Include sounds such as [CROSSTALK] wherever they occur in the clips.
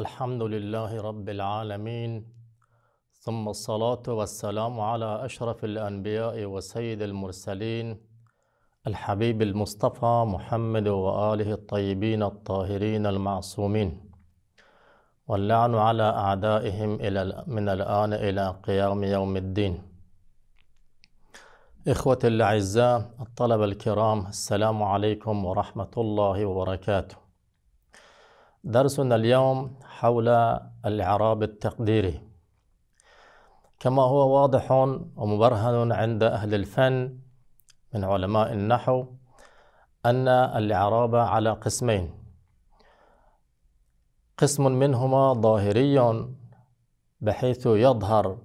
الحمد لله رب العالمين ثم الصلاة والسلام على أشرف الأنبياء وسيد المرسلين الحبيب المصطفى محمد وآله الطيبين الطاهرين المعصومين واللعن على أعدائهم إلى من الآن إلى قيام يوم الدين إخوة الأعزاء الطلبة الكرام السلام عليكم ورحمة الله وبركاته درسنا اليوم حول الإعراب التقديري كما هو واضح ومبرهن عند أهل الفن من علماء النحو أن الإعراب على قسمين قسم منهما ظاهري بحيث يظهر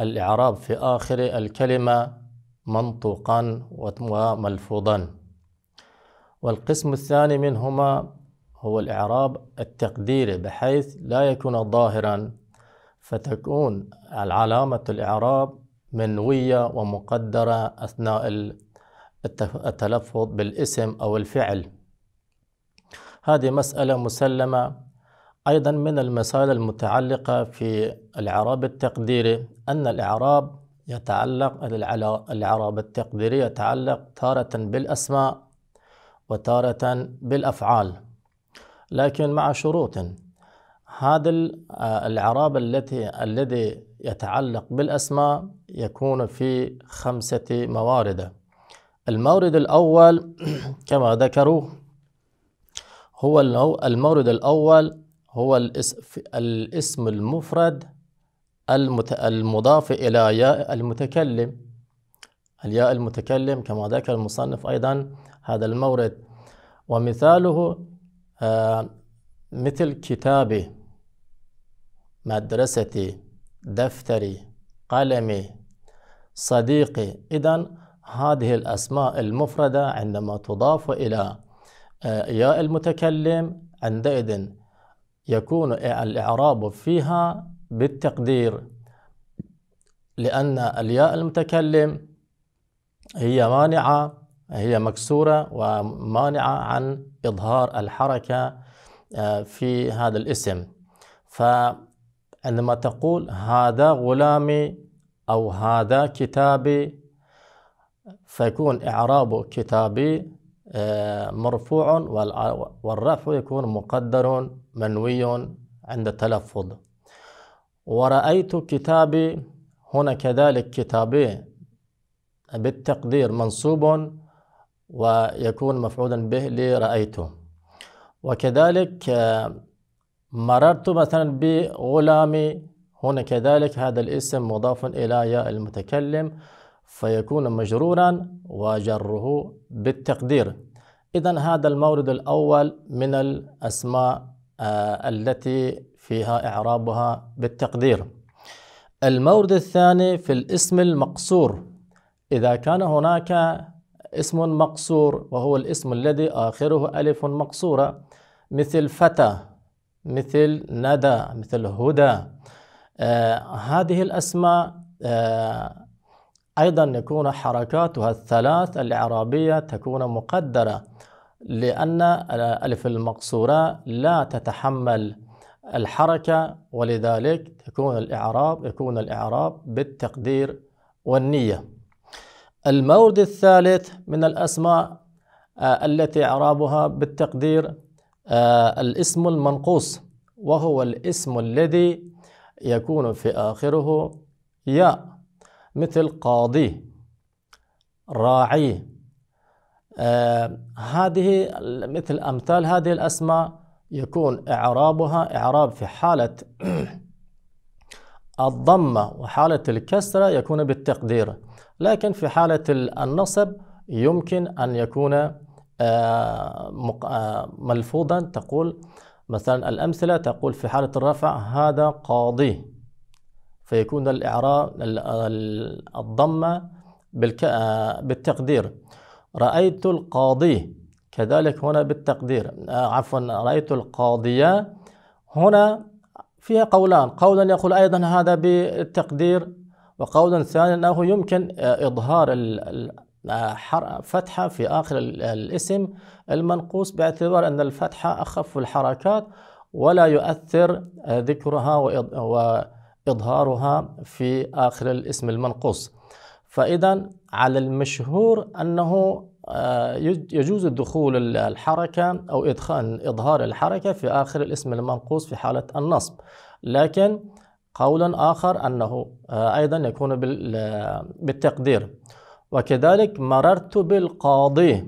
الإعراب في آخر الكلمة منطوقا وملفوظا والقسم الثاني منهما هو الإعراب التقديري بحيث لا يكون ظاهرا فتكون علامة الإعراب منوية ومقدرة أثناء التلفظ بالاسم أو الفعل هذه مسألة مسلمة أيضا من المسائل المتعلقة في الإعراب التقديري أن الإعراب يتعلق الإعراب التقديري يتعلق تارة بالأسماء وتارة بالأفعال لكن مع شروط هذا الإعراب التي الذي يتعلق بالأسماء يكون في خمسة موارد المورد الأول [CLEARS THROAT] كما ذكروا هو المورد الأول هو الاسم المفرد المضاف إلى ياء المتكلم الياء المتكلم كما ذكر المصنف أيضا هذا المورد ومثاله آه، مثل كتابي مدرستي دفتري قلمي صديقي إذا هذه الأسماء المفردة عندما تضاف إلى آه، ياء المتكلم عندئذ يكون الإعراب فيها بالتقدير لأن الياء المتكلم هي مانعة هي مكسورة ومانعة عن إظهار الحركة آه، في هذا الاسم فعندما تقول هذا غلامي أو هذا كتابي فيكون إعراب كتابي آه، مرفوع والرفع يكون مقدر منوي عند التلفظ ورأيت كتابي هنا كذلك كتابي بالتقدير منصوب ويكون مفعولا به لرأيته وكذلك آه، مررت مثلا بغلامي هنا كذلك هذا الاسم مضاف إلى ياء المتكلم فيكون مجرورا وجره بالتقدير إذا هذا المورد الأول من الأسماء آه، التي فيها إعرابها بالتقدير المورد الثاني في الاسم المقصور إذا كان هناك اسم مقصور وهو الاسم الذي آخره ألف مقصورة مثل فتى مثل ندى مثل هدى آه هذه الأسماء آه أيضا يكون حركاتها الثلاث الإعرابية تكون مقدرة لأن ألف المقصورة لا تتحمل الحركة ولذلك تكون الإعراب يكون الإعراب بالتقدير والنية المورد الثالث من الأسماء آه، التي إعرابها بالتقدير آه، الاسم المنقوص وهو الاسم الذي يكون في آخره ياء مثل قاضي راعي آه، هذه مثل أمثال هذه الأسماء يكون إعرابها إعراب في حالة [CLEARS THROAT] الضمة وحالة الكسرة يكون بالتقدير لكن في حالة النصب يمكن أن يكون آه، آه، ملفوظا تقول مثلا الأمثلة تقول في حالة الرفع هذا قاضي فيكون الإعراب الضمة آه، بالتقدير رأيت القاضي كذلك هنا بالتقدير عفوا رأيت القاضية هنا فيها قولان قولا يقول أيضا هذا بالتقدير وقولا ثانيا أنه يمكن آه، إظهار الفتحه آه، في آخر الاسم المنقوص باعتبار أن الفتحة أخف الحركات ولا يؤثر آه، ذكرها وإظهارها في آخر الاسم المنقوص فإذا على المشهور أنه يجوز دخول الحركة أو إدخال إظهار الحركة في آخر الاسم المنقوص في حالة النصب لكن قولا آخر أنه آه، أيضا يكون بالتقدير وكذلك مررت بالقاضي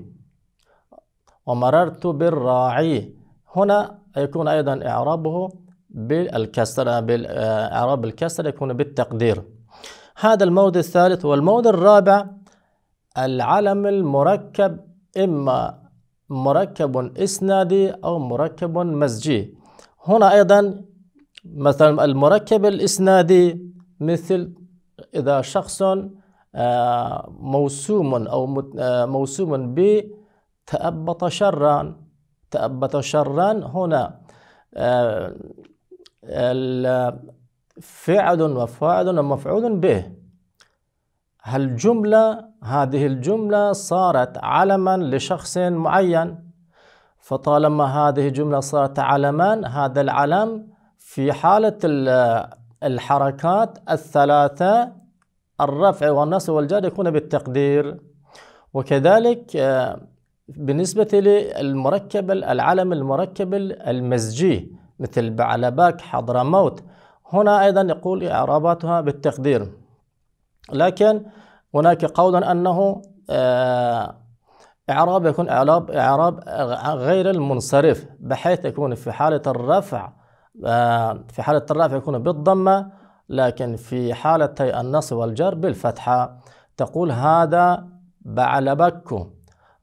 ومررت بالراعي هنا يكون أيضا إعرابه بالكسر بالإعراب آه، الكسر يكون بالتقدير هذا المود الثالث والمود الرابع العلم المركب إما مركب إسنادي أو مركب مزجي هنا أيضا مثلا المركب الإسنادي مثل إذا شخص آه، موسوم أو آه، موسوم ب تأبط شرا تأبط شرا هنا آه، فعل وفاعل ومفعول به هالجملة هذه الجملة صارت علما لشخص معين فطالما هذه الجملة صارت علما هذا العلم في حالة الحركات الثلاثة الرفع والنصب والجر يكون بالتقدير وكذلك آه، بالنسبة للمركب العلم المركب المزجي مثل بعلبك حضرموت هنا أيضا يقول إعراباتها بالتقدير لكن هناك قول أنه آه، إعراب يكون إعراب, إعراب غير المنصرف بحيث يكون في حالة الرفع آه، في حالة الرفع يكون بالضمة لكن في حالتي النصب والجر بالفتحة تقول هذا بعلبك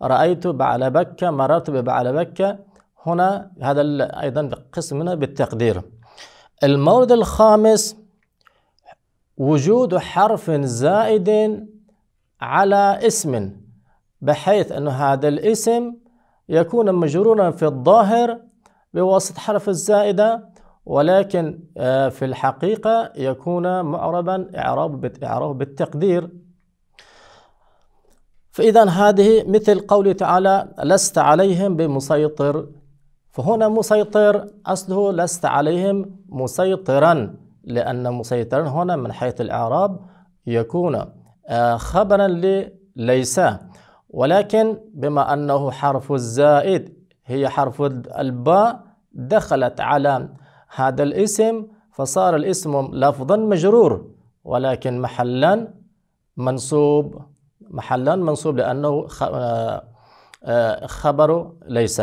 رأيت بعلبك مررت ببعلبك هنا هذا أيضا قسم منه بالتقدير المورد الخامس وجود حرف زائد على اسم بحيث أن هذا الاسم يكون مجرورا في الظاهر بواسطة حرف الزائدة ولكن آه، في الحقيقة يكون معربا إعراب بالتقدير فإذا هذه مثل قوله تعالى لست عليهم بمسيطر فهنا مسيطر أصله لست عليهم مسيطرا لأن مسيطرا هنا من حيث الإعراب يكون آه، خبرا ليس ولكن بما أنه حرف الزائد هي حرف الباء دخلت على هذا الاسم فصار الاسم لفظا مجرور ولكن محلا منصوب محلا منصوب لأنه آه، آه، خبر ليس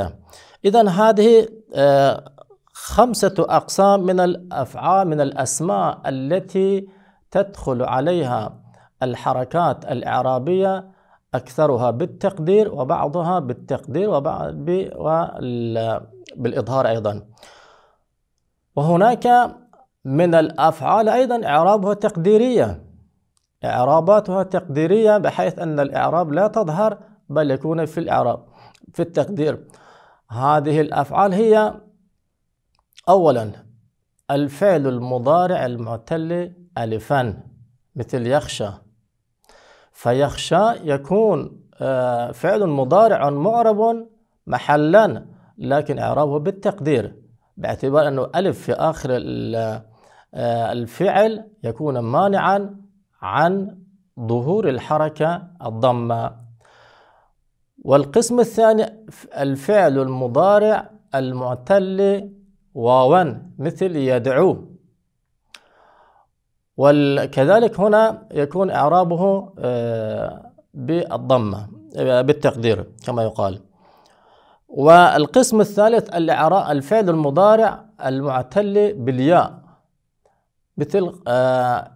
إذا هذه آه، خمسة أقسام من الأفعال من الأسماء التي تدخل عليها الحركات الإعرابية أكثرها بالتقدير وبعضها بالتقدير وبعض بالإظهار أيضا وهناك من الأفعال أيضا إعرابها تقديرية إعراباتها تقديرية بحيث أن الإعراب لا تظهر بل يكون في الإعراب في التقدير هذه الأفعال هي أولا الفعل المضارع المعتل ألفا مثل يخشى فيخشى يكون آه، فعل مضارع معرب محلا لكن إعرابه بالتقدير باعتبار أنه ألف في آخر آه، الفعل يكون مانعا عن ظهور الحركة الضمة والقسم الثاني الفعل المضارع المعتل واوا مثل يدعو وكذلك هنا يكون إعرابه آه، بالضمة آه، بالتقدير كما يقال والقسم الثالث الإعراء الفعل المضارع المعتل بالياء مثل آه،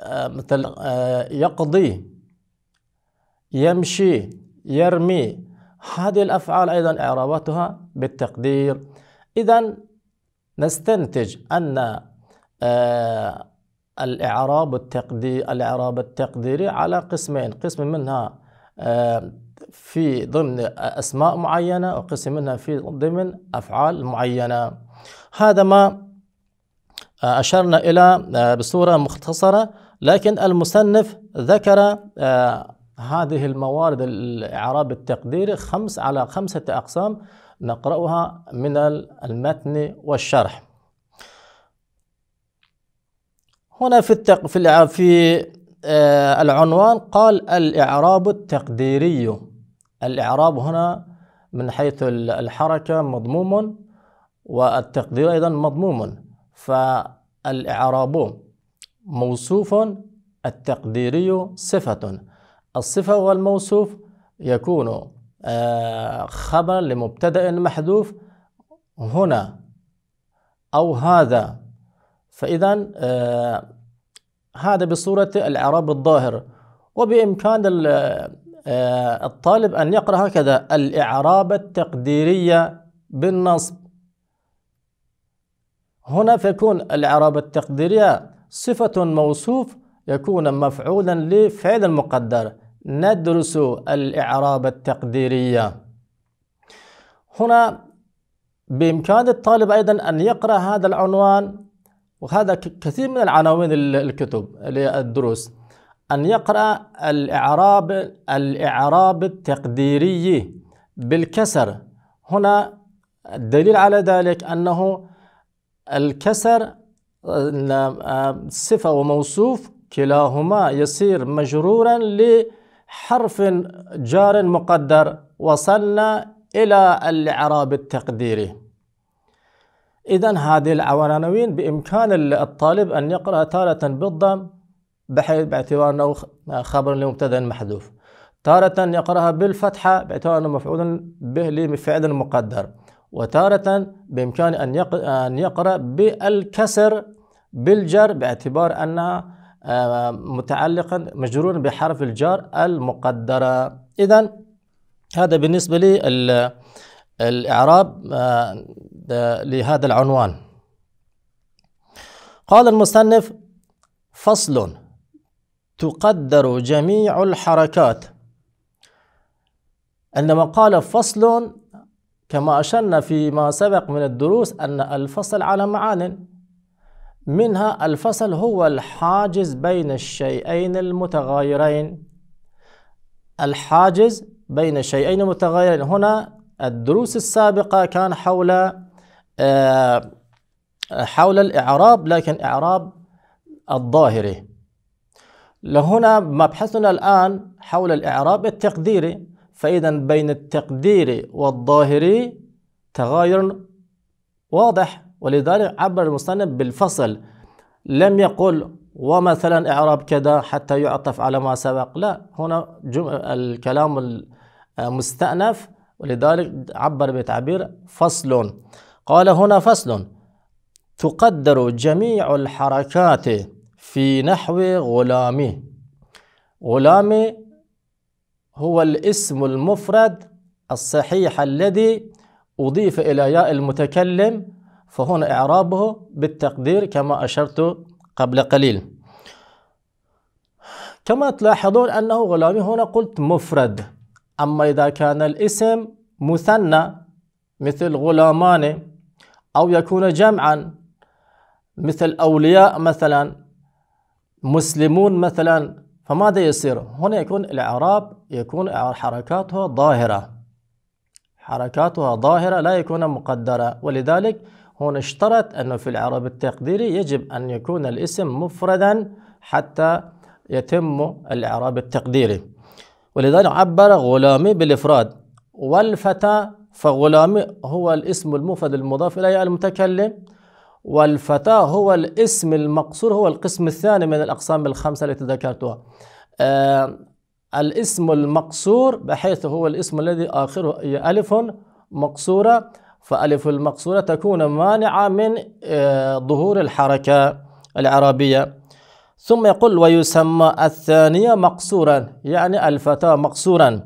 آه، مثل آه، يقضي يمشي يرمي هذه الأفعال أيضا إعرابتها بالتقدير إذا نستنتج أن الإعراب التقدير الإعراب التقديري على قسمين قسم منها في ضمن أسماء معينة وقسم منها في ضمن أفعال معينة هذا ما آه، أشرنا إلى آه، بصورة مختصرة لكن المصنف ذكر آه، هذه الموارد الإعراب التقديري خمس على خمسة أقسام نقرأها من المتن والشرح هنا في التق... في العنوان قال الإعراب التقديري الإعراب هنا من حيث الحركة مضموم والتقدير أيضا مضموم فالإعراب موصوف التقديري صفة الصفة والموصوف يكون آه، خبر لمبتدأ محذوف هنا أو هذا فإذا آه، هذا بصورة الإعراب الظاهر وبإمكان آه، الطالب أن يقرأ هكذا الإعراب التقديرية بالنصب هنا فيكون الإعراب التقديرية صفة موصوف يكون مفعولا لفعل المقدر ندرس الإعراب التقديرية هنا بإمكان الطالب أيضا أن يقرأ هذا العنوان وهذا كثير من العناوين الكتب للدروس أن يقرأ الإعراب الإعراب التقديري بالكسر هنا الدليل على ذلك أنه الكسر آه، صفة وموصوف كلاهما يصير مجرورا لحرف جار مقدر وصلنا إلى الإعراب التقديري إذا هذه العناوين بإمكان الطالب أن يقرأ تارة بالضم بحيث باعتبار أنه خبر لمبتدأ محذوف تارة يقرأها بالفتحة باعتبار أنه مفعول به لفعل مقدر وتارة بإمكان أن يقرأ بالكسر بالجر باعتبار أنها آه، متعلقا مجرورا بحرف الجار المقدرة إذا هذا بالنسبة لي الإعراب آه، لهذا العنوان قال المصنف فصل تقدر جميع الحركات عندما قال فصل كما أشرنا فيما سبق من الدروس أن الفصل على معان منها الفصل هو الحاجز بين الشيئين المتغايرين الحاجز بين الشيئين المتغايرين هنا الدروس السابقة كان حول آه، حول الإعراب لكن إعراب الظاهري لهنا مبحثنا الآن حول الإعراب التقديري فإذا بين التقديري والظاهري تغاير واضح ولذلك عبر المصنف بالفصل لم يقل ومثلا إعراب كذا حتى يعطف على ما سبق لا هنا الكلام المستأنف ولذلك عبر بتعبير فصل قال هنا فصل تقدر جميع الحركات في نحو غلامي غلامي هو الاسم المفرد الصحيح الذي أضيف إلى ياء المتكلم فهنا إعرابه بالتقدير كما أشرت قبل قليل كما تلاحظون أنه غلامي هنا قلت مفرد أما إذا كان الاسم مثنى مثل غلامان أو يكون جمعا مثل أولياء مثلا مسلمون مثلا فماذا يصير هنا يكون الإعراب يكون حركاتها ظاهرة حركاتها ظاهرة لا يكون مقدرة ولذلك هنا اشترط أنه في الإعراب التقديري يجب أن يكون الاسم مفردا حتى يتم الإعراب التقديري ولذلك عبر غلامي بالإفراد والفتى فغلامي هو الاسم المفرد المضاف إليه المتكلم والفتاة هو الاسم المقصور هو القسم الثاني من الأقسام الخمسة التي ذكرتها آه الاسم المقصور بحيث هو الاسم الذي آخره ألف مقصورة فألف المقصورة تكون مانعة من آه ظهور الحركة العربية ثم يقول ويسمى الثانية مقصورا يعني الفتاة مقصورا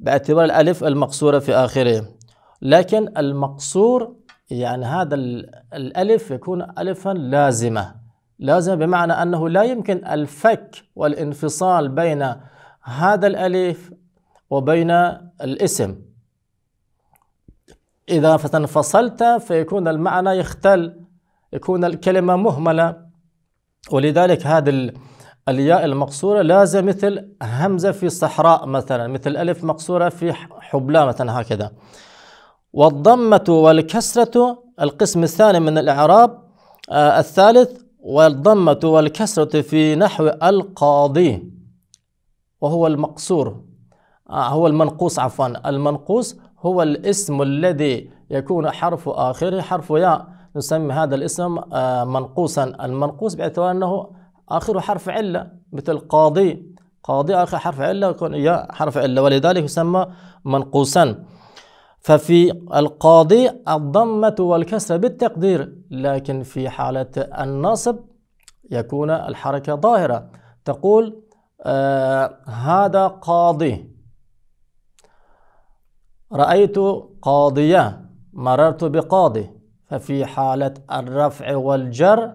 باعتبار الألف المقصورة في آخره لكن المقصور يعني هذا الألف يكون ألفا لازمة لازمة بمعنى أنه لا يمكن الفك والانفصال بين هذا الألف وبين الاسم إذا فتنفصلت فيكون المعنى يختل يكون الكلمة مهملة ولذلك هذا الياء المقصورة لازم مثل همزة في صحراء مثلا مثل ألف مقصورة في حبلة مثلا هكذا والضمة والكسرة القسم الثاني من الإعراب آه الثالث والضمة والكسرة في نحو القاضي وهو المقصور آه هو المنقوص عفوا المنقوص هو الاسم الذي يكون حرف آخره حرف ياء نسمي هذا الاسم آه منقوصا المنقوص باعتبار أنه آخر حرف علة مثل قاضي قاضي آخر حرف علة يكون ياء حرف علة ولذلك يسمى منقوصا ففي القاضي الضمة والكسر بالتقدير لكن في حالة النصب يكون الحركة ظاهرة تقول آه هذا قاضي رأيت قاضية مررت بقاضي ففي حالة الرفع والجر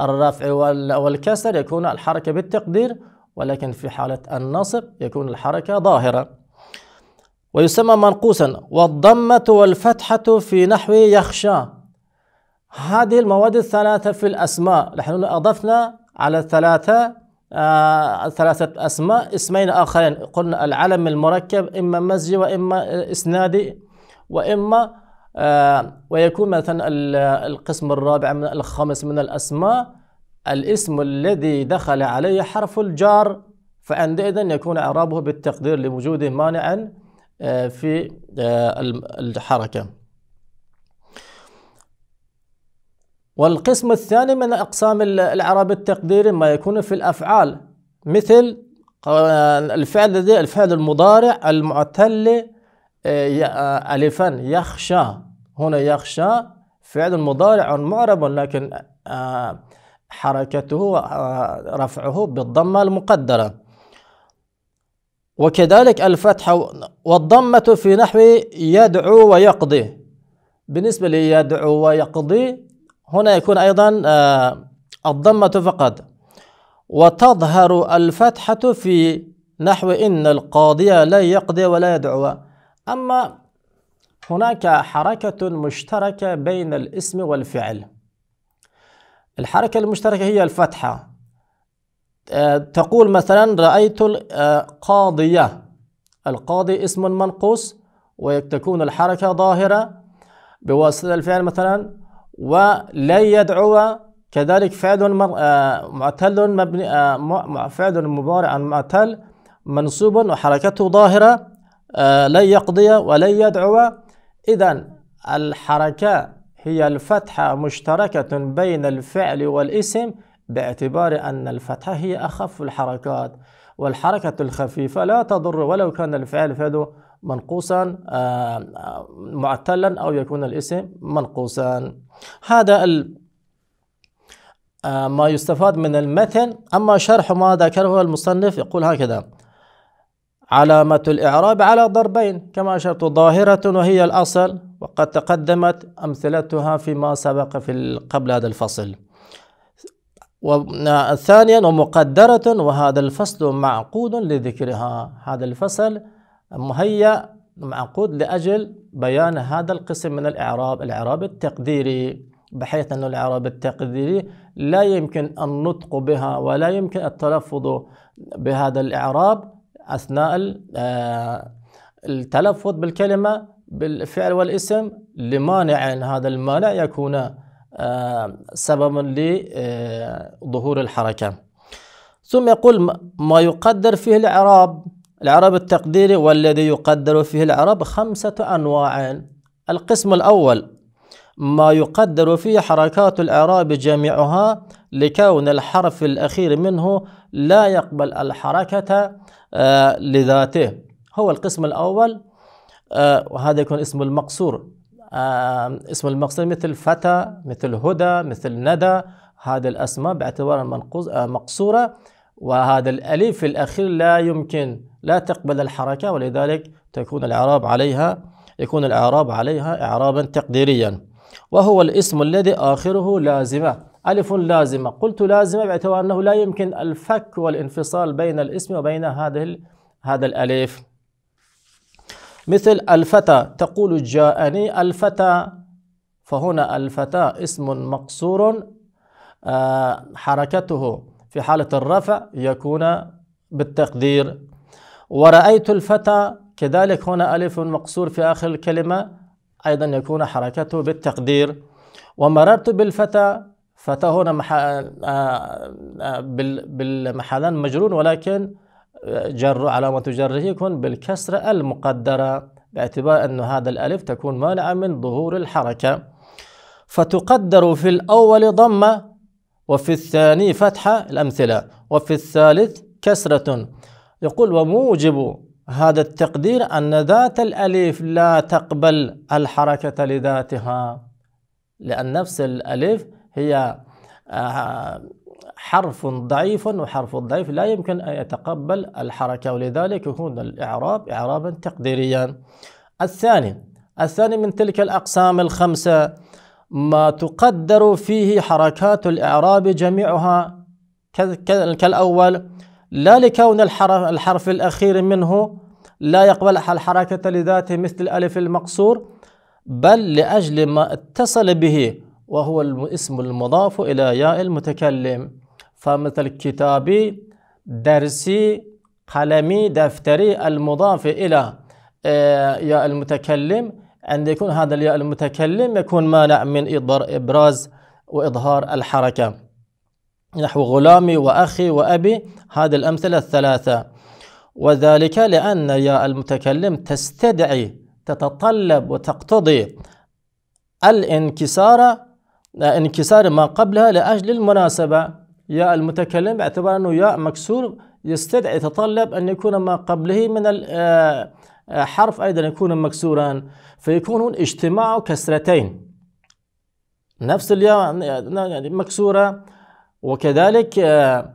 الرفع والكسر يكون الحركة بالتقدير ولكن في حالة النصب يكون الحركة ظاهرة ويسمى منقوصا والضمة والفتحة في نحو يخشى هذه المواد الثلاثة في الأسماء نحن أضفنا على الثلاثة آه ثلاثة أسماء اسمين آخرين قلنا العلم المركب إما مزجي وإما إسنادي وإما آه ويكون مثلا القسم الرابع من الخامس من الأسماء الاسم الذي دخل عليه حرف الجار فعندئذ يكون إعرابه بالتقدير لوجود مانع آه، في آه، الحركة والقسم الثاني من أقسام الإعراب التقديري ما يكون في الأفعال مثل آه، الفعل ذي الفعل المضارع المعتل ألفا يخشى هنا يخشى فعل مضارع معرب لكن حركته رفعه بالضمة المقدرة وكذلك الفتحة والضمة في نحو يدعو ويقضي بالنسبة ليدعو ويقضي هنا يكون أيضا آه، الضمة فقط وتظهر الفتحة في نحو إن القاضي لا يقضي ولا يدعو أما هناك حركة مشتركة بين الاسم والفعل الحركة المشتركة هي الفتحة آه، تقول مثلا رأيت القاضية آه، القاضي اسم منقوص وتكون الحركة ظاهرة بواسطة الفعل مثلا ولن يدعو كذلك فعل آه، معتل مبني فعل مضارع معتل منصوب وحركته ظاهرة لن يقضي ولن يدعو إذا الحركة هي الفتحة مشتركة بين الفعل والاسم باعتبار أن الفتحة هي أخف الحركات والحركة الخفيفة لا تضر ولو كان الفعل فعله منقوصا معتلا أو يكون الاسم منقوصا هذا ما يستفاد من المتن أما شرح ما ذكره المصنف يقول هكذا علامة الإعراب على ضربين كما أشرت ظاهرة وهي الأصل وقد تقدمت أمثلتها فيما سبق في قبل هذا الفصل وثانيا ومقدرة وهذا الفصل معقود لذكرها هذا الفصل مهيأ معقود لأجل بيان هذا القسم من الإعراب الإعراب التقديري بحيث أن الإعراب التقديري لا يمكن النطق بها ولا يمكن التلفظ بهذا الإعراب أثناء آه، التلفظ بالكلمة بالفعل والاسم لمانع هذا المانع يكون آه، سببا لظهور آه، الحركة ثم يقول ما يقدر فيه الإعراب الإعراب التقديري والذي يقدر فيه الإعراب خمسة أنواع القسم الأول ما يقدر فيه حركات الإعراب جميعها لكون الحرف الأخير منه لا يقبل الحركة آه، لذاته هو القسم الأول وهذا يكون اسمه المقصور اسم المقصود مثل فتى مثل هدى مثل ندى هذه الأسماء باعتبارها منقوص آه، مقصورة وهذا الأليف الأخير لا يمكن لا تقبل الحركة ولذلك تكون الإعراب عليها يكون الإعراب عليها إعرابا تقديريا وهو الاسم الذي آخره لازمة ألف لازمة قلت لازمة باعتبار أنه لا يمكن الفك والانفصال بين الاسم وبين هذه هذا الأليف مثل الفتى تقول جاءني الفتى فهنا الفتى اسم مقصور آه، حركته في حالة الرفع يكون بالتقدير ورأيت الفتى كذلك هنا ألف مقصور في آخر الكلمة أيضا يكون حركته بالتقدير ومررت بالفتى فتى هنا آه، آه، بالمحلان مجرور ولكن جر علامة جره يكون بالكسرة المقدرة باعتبار أن هذا الألف تكون مانعة من ظهور الحركة فتقدر في الأول ضمة وفي الثاني فتحة الأمثلة وفي الثالث كسرة يقول وموجب هذا التقدير أن ذات الألف لا تقبل الحركة لذاتها لأن نفس الألف هي آه، حرف ضعيف وحرف ضعيف لا يمكن أن يتقبل الحركة ولذلك يكون الإعراب إعرابا تقديريا الثاني الثاني من تلك الأقسام الخمسة ما تقدر فيه حركات الإعراب جميعها كالأول لا لكون الحرف, الحرف الأخير منه لا يقبل الحركة لذاته مثل الألف المقصور بل لأجل ما اتصل به وهو الاسم المضاف إلى ياء المتكلم فمثل كتابي درسي قلمي دفتري المضاف إلى آه، ياء المتكلم عند يكون هذا الياء المتكلم يكون مانع من إبراز وإظهار الحركة نحو غلامي وأخي وأبي هذه الأمثلة الثلاثة وذلك لأن ياء المتكلم تستدعي تتطلب وتقتضي الانكسار آه، انكسار ما قبلها لأجل المناسبة ياء المتكلم باعتبار أنه ياء مكسور يستدعي يتطلب أن يكون ما قبله من الحرف آه، آه، أيضا يكون مكسورا فيكون اجتماع كسرتين نفس الياء يعني مكسورة وكذلك آه،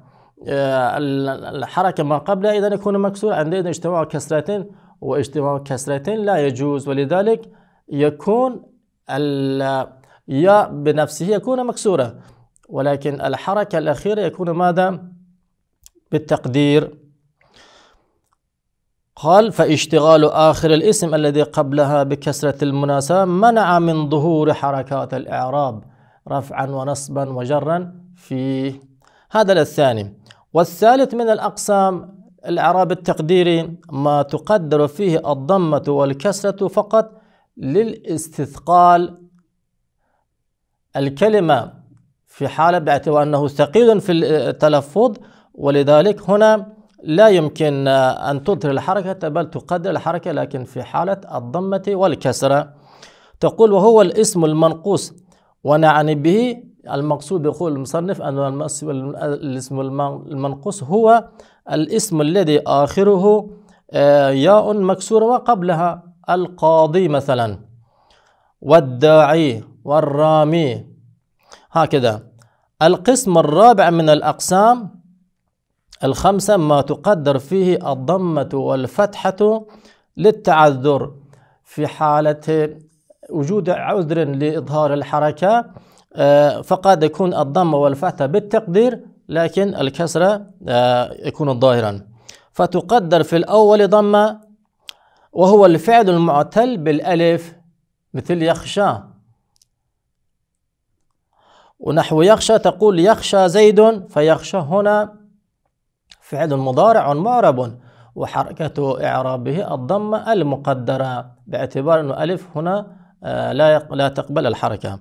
الحركة ما قبلها إذا يكون مكسور عندنا اجتماع كسرتين واجتماع كسرتين لا يجوز ولذلك يكون الياء بنفسه يكون مكسورة ولكن الحركة الأخيرة يكون ماذا بالتقدير قال فاشتغال آخر الاسم الذي قبلها بكسرة المناسبة منع من ظهور حركات الإعراب رفعا ونصبا وجرا في هذا الثاني والثالث من الأقسام الإعراب التقديري ما تقدر فيه الضمة والكسرة فقط للاستثقال الكلمة في حالة باعتبار أنه ثقيل في التلفظ ولذلك هنا لا يمكن أن تظهر الحركة بل تقدر الحركة لكن في حالة الضمة والكسرة تقول وهو الاسم المنقوص ونعني به المقصود يقول المصنف أن الاسم المنقوص هو الاسم الذي آخره آه، ياء مكسورة وقبلها القاضي مثلا والداعي والرامي هكذا القسم الرابع من الأقسام الخمسة ما تقدر فيه الضمة والفتحة للتعذر في حالة وجود عذر لإظهار الحركة آه، فقد يكون الضمة والفتحة بالتقدير لكن الكسرة آه، يكون ظاهرا فتقدر في الأول ضمة وهو الفعل المعتل بالألف مثل يخشى ونحو يخشى تقول يخشى زيد فيخشى هنا فعل مضارع معرب وحركة إعرابه الضمة المقدرة باعتبار أن ألف هنا آه، لا لا تقبل الحركة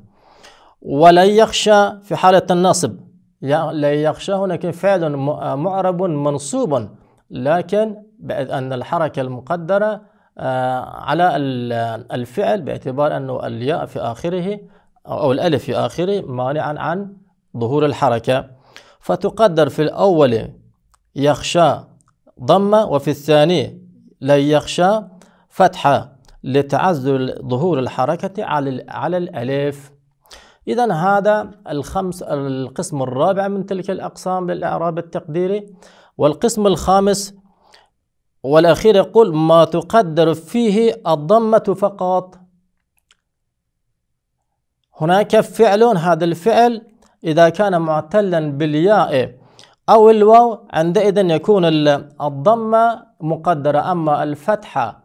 ولن يخشى في حالة النصب لا يخشى هناك فعل آه، معرب منصوب لكن بعد أن الحركة المقدرة آه، على الفعل باعتبار أنه الياء في آخره أو الألف في آخره مانعا عن ظهور الحركة فتقدر في الأول يخشى ضمة وفي الثاني لن يخشى فتحة لتعذر ظهور الحركة على على الألف إذا هذا الخمس القسم الرابع من تلك الأقسام للإعراب التقديري والقسم الخامس والأخير يقول ما تقدر فيه الضمة فقط هناك فعل هذا الفعل إذا كان معتلا بالياء أو الواو عندئذ يكون الضمة مقدرة أما الفتحة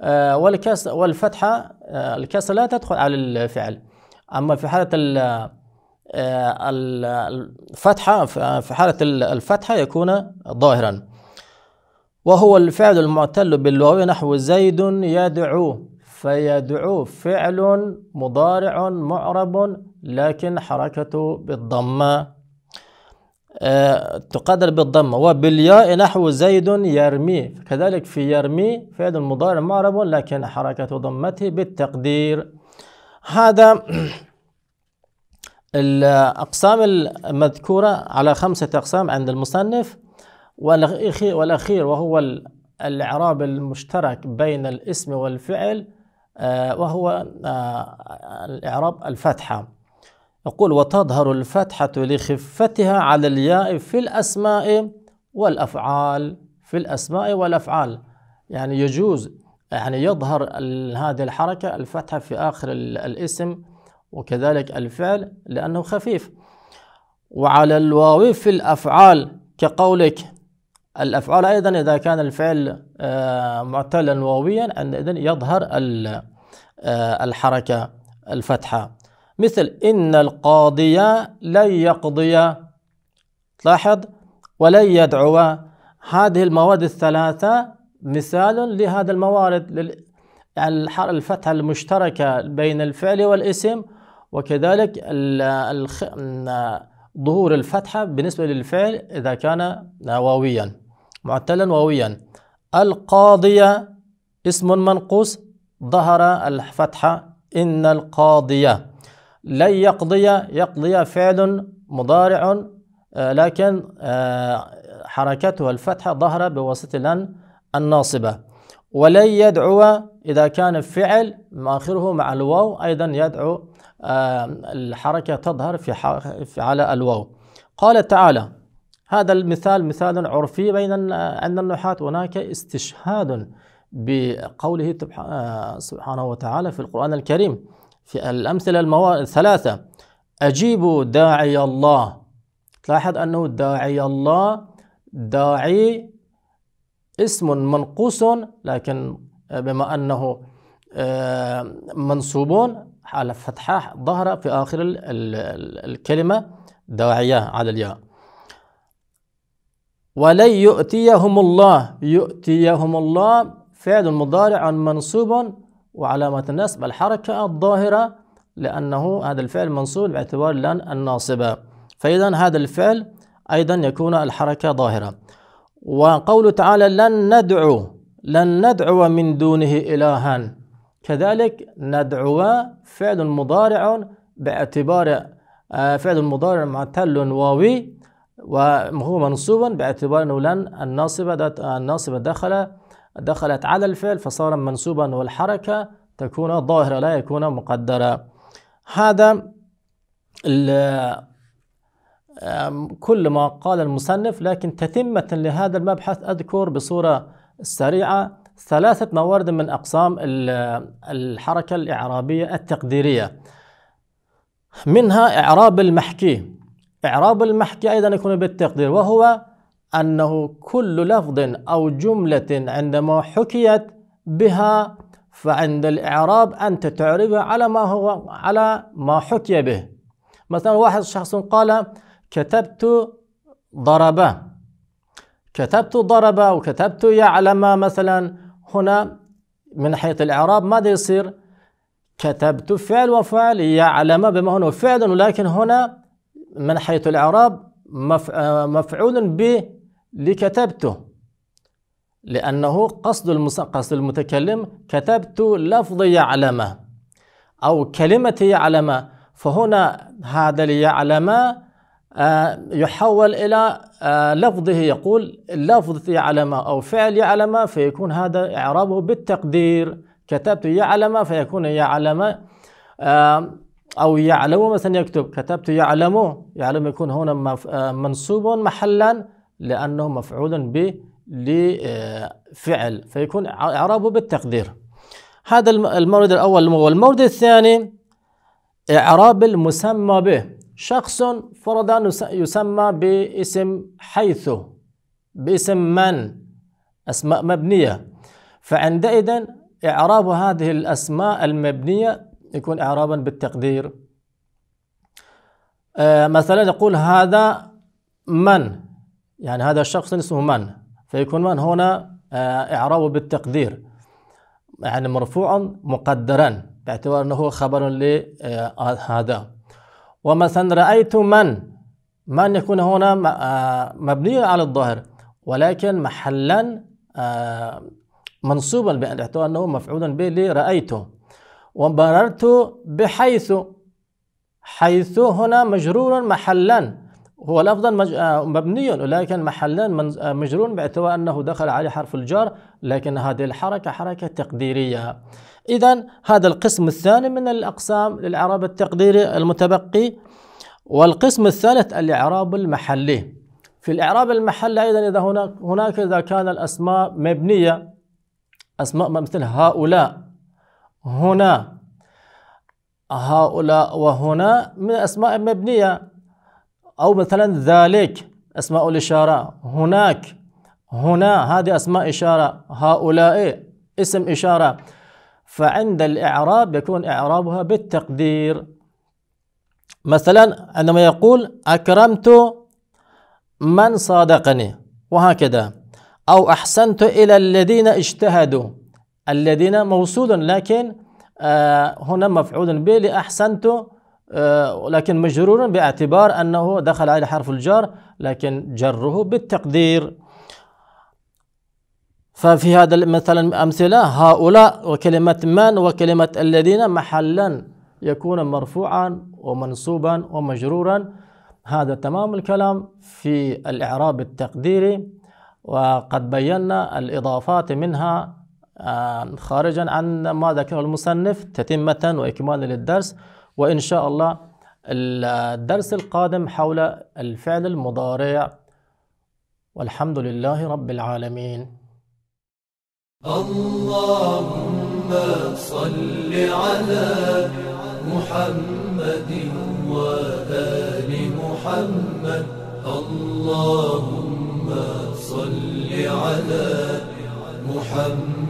آه، والكسر والفتحة آه، الكسر لا تدخل على الفعل أما في حالة آه، الفتحة في حالة الفتحة يكون ظاهرا وهو الفعل المعتل بالواو نحو زيد يدعو فيدعو فعل مضارع معرب لكن حركته بالضمة أه تقدر بالضمة وبالياء نحو زيد يرمي كذلك في يرمي فعل مضارع معرب لكن حركة ضمته بالتقدير هذا [CLEARS THROAT] الأقسام المذكورة على خمسة أقسام عند المصنف والأخير وهو الإعراب المشترك بين الاسم والفعل آه، وهو آه، الإعراب الفتحة يقول وتظهر الفتحة لخفتها على الياء في الأسماء والأفعال في الأسماء والأفعال يعني يجوز يعني يظهر هذه الحركة الفتحة في آخر الاسم وكذلك الفعل لأنه خفيف وعلى الواو في الأفعال كقولك الأفعال أيضا إذا كان الفعل آه، معتلا واويا عندئذ يظهر آه، الحركة الفتحة مثل إن القاضي لن يقضي تلاحظ ولن يدعو هذه المواد الثلاثة مثال لهذا الموارد الفتحة المشتركة بين الفعل والاسم وكذلك ظهور الفتحة بالنسبة للفعل إذا كان واويا معتلا وويا القاضية اسم منقوص ظهر الفتحة إن القاضية لن يقضي يقضي فعل مضارع آه، لكن آه، حركته الفتحة ظهر بواسطة لن الناصبة ولن يدعو إذا كان فعل آخره مع الواو أيضا يدعو آه، الحركة تظهر في على الواو قال تعالى هذا المثال مثال عرفي بين عند النحاة هناك استشهاد بقوله آه، سبحانه وتعالى في القرآن الكريم في الأمثلة الثلاثة أجيبوا داعي الله تلاحظ أنه داعي الله داعي اسم منقوص لكن بما أنه آه، منصوب على فتحة ظهر في آخر الكلمة داعية على الياء ولن يؤتيهم الله يؤتيهم الله فعل مضارع منصوب وعلامة النصب الحركة الظاهرة لأنه هذا الفعل منصوب باعتبار لن الناصبة فإذا هذا الفعل أيضا يكون الحركة ظاهرة وقول تعالى لن ندعو لن ندعو من دونه إلها كذلك ندعو فعل مضارع باعتبار آه، فعل مضارع معتل واوي وهو منصوبا باعتبار انه لن الناصبه الناصبه دخل دخلت على الفعل فصار منصوبا والحركه تكون ظاهره لا يكون مقدره هذا كل ما قال المصنف لكن تتمة لهذا المبحث أذكر بصورة سريعة ثلاثة موارد من أقسام الحركة الإعرابية التقديرية منها إعراب المحكي إعراب المحكي أيضا يكون بالتقدير وهو أنه كل لفظ أو جملة عندما حكيت بها فعند الإعراب أنت تعربها على ما هو على ما حكي به مثلا واحد شخص قال كتبت ضرب كتبت ضرب وكتبت يعلم مثلا هنا من حيث الإعراب ماذا يصير كتبت فعل وفعل يعلم بما هو فعل ولكن هنا من حيث الإعراب آه، مفعول به لكتبته لأنه قصد قصد المتكلم كتبت لفظ يعلم أو كلمة يعلم فهنا هذا ليعلم آه، يحول إلى آه، لفظه يقول لفظ يعلم أو فعل يعلم فيكون هذا إعرابه بالتقدير كتبت يعلم فيكون يعلم أو يعلم مثلا يكتب كتبت يعلم يعلم يكون هنا آه، منصوب محلا لأنه مفعول به لفعل آه، فيكون إعرابه بالتقدير هذا المورد الأول والمورد الثاني إعراب المسمى به شخص فرضا يسمى باسم حيث باسم من أسماء مبنية فعندئذ إعراب هذه الأسماء المبنية يكون إعرابا بالتقدير آه، مثلا نقول هذا من يعني هذا الشخص اسمه من فيكون من هنا آه، إعرابه بالتقدير يعني مرفوعا مقدرا باعتبار أنه خبر لهذا آه، ومثلا رأيت من من يكون هنا مبني على الظاهر ولكن محلا منصوبا باعتبار أنه مفعولا به لرأيته ومررت بحيث حيث هنا مجرور محلا هو الأفضل مج... آه، مبني ولكن محلا آه، مجرور باعتبار أنه دخل عليه حرف الجر لكن هذه الحركة حركة تقديرية إذا هذا القسم الثاني من الأقسام للإعراب التقديري المتبقي والقسم الثالث الإعراب المحلي في الإعراب المحلي أيضا إذا هناك هناك إذا كان الأسماء مبنية أسماء مثل هؤلاء هنا هؤلاء وهنا من أسماء مبنية أو مثلا ذلك أسماء الإشارة هناك هنا هذه أسماء إشارة هؤلاء اسم إشارة فعند الإعراب يكون إعرابها بالتقدير مثلا عندما يقول أكرمت من صادقني وهكذا أو أحسنت إلى الذين اجتهدوا الذين موصول لكن آه، هنا مفعول به لأحسنت آه، لكن مجرور باعتبار أنه دخل عليه حرف الجر لكن جره بالتقدير ففي هذا مثلا أمثلة هؤلاء وكلمة من وكلمة الذين محلا يكون مرفوعا ومنصوبا ومجرورا هذا تمام الكلام في الإعراب التقديري وقد بينا الإضافات منها خارجا عن ما ذكره المصنف تتمة وإكمالا للدرس وإن شاء الله الدرس القادم حول الفعل المضارع والحمد لله رب العالمين اللهم صل على محمد وآل محمد اللهم صل على محمد